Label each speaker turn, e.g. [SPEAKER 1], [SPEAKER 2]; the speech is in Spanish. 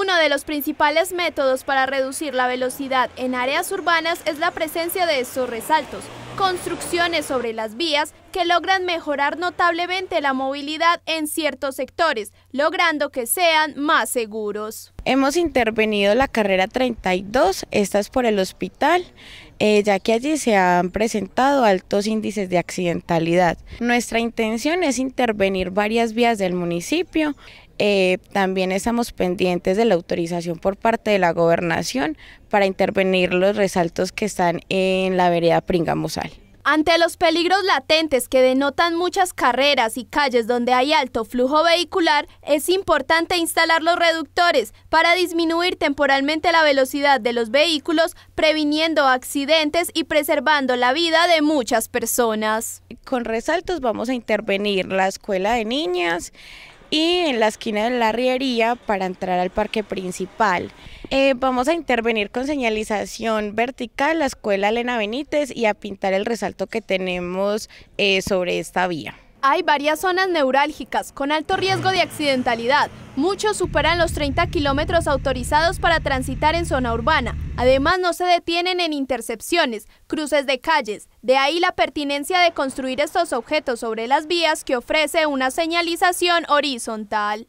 [SPEAKER 1] Uno de los principales métodos para reducir la velocidad en áreas urbanas es la presencia de estos resaltos, construcciones sobre las vías que logran mejorar notablemente la movilidad en ciertos sectores, logrando que sean más seguros.
[SPEAKER 2] Hemos intervenido la carrera 32, esta es por el hospital, eh, ya que allí se han presentado altos índices de accidentalidad. Nuestra intención es intervenir varias vías del municipio eh, también estamos pendientes de la autorización por parte de la gobernación para intervenir los resaltos que están en la vereda Pringamosal.
[SPEAKER 1] Ante los peligros latentes que denotan muchas carreras y calles donde hay alto flujo vehicular, es importante instalar los reductores para disminuir temporalmente la velocidad de los vehículos, previniendo accidentes
[SPEAKER 2] y preservando la vida de muchas personas. Con resaltos vamos a intervenir la escuela de niñas, y en la esquina de la riería para entrar al parque principal. Eh, vamos a intervenir con señalización vertical la escuela Elena Benítez y a pintar el resalto que tenemos eh, sobre esta vía.
[SPEAKER 1] Hay varias zonas neurálgicas con alto riesgo de accidentalidad. Muchos superan los 30 kilómetros autorizados para transitar en zona urbana, Además, no se detienen en intercepciones, cruces de calles. De ahí la pertinencia de construir estos objetos sobre las vías que ofrece una señalización horizontal.